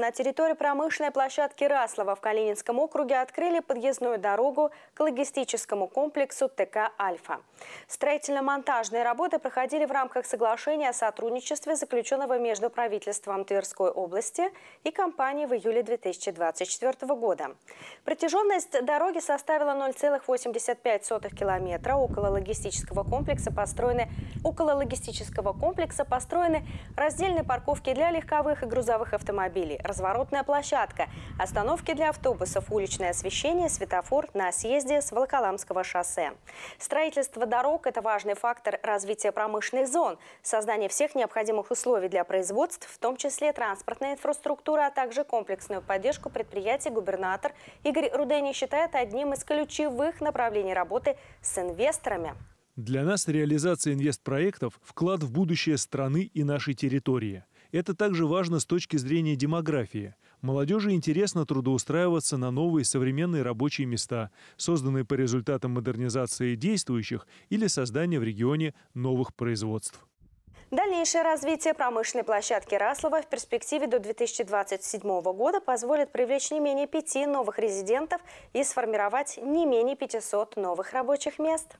На территории промышленной площадки Раслова в Калининском округе открыли подъездную дорогу к логистическому комплексу ТК «Альфа». Строительно-монтажные работы проходили в рамках соглашения о сотрудничестве, заключенного между правительством Тверской области и компанией в июле 2024 года. Протяженность дороги составила 0,85 километра. Около логистического комплекса построены, около логистического комплекса построены раздельные парковки для легковых и грузовых автомобилей разворотная площадка, остановки для автобусов, уличное освещение, светофор на съезде с Волоколамского шоссе. Строительство дорог – это важный фактор развития промышленных зон, создание всех необходимых условий для производств, в том числе транспортная инфраструктура, а также комплексную поддержку предприятий губернатор Игорь Рудени считает одним из ключевых направлений работы с инвесторами. Для нас реализация инвестпроектов – вклад в будущее страны и нашей территории. Это также важно с точки зрения демографии. Молодежи интересно трудоустраиваться на новые современные рабочие места, созданные по результатам модернизации действующих или создания в регионе новых производств. Дальнейшее развитие промышленной площадки Раслова в перспективе до 2027 года позволит привлечь не менее пяти новых резидентов и сформировать не менее 500 новых рабочих мест.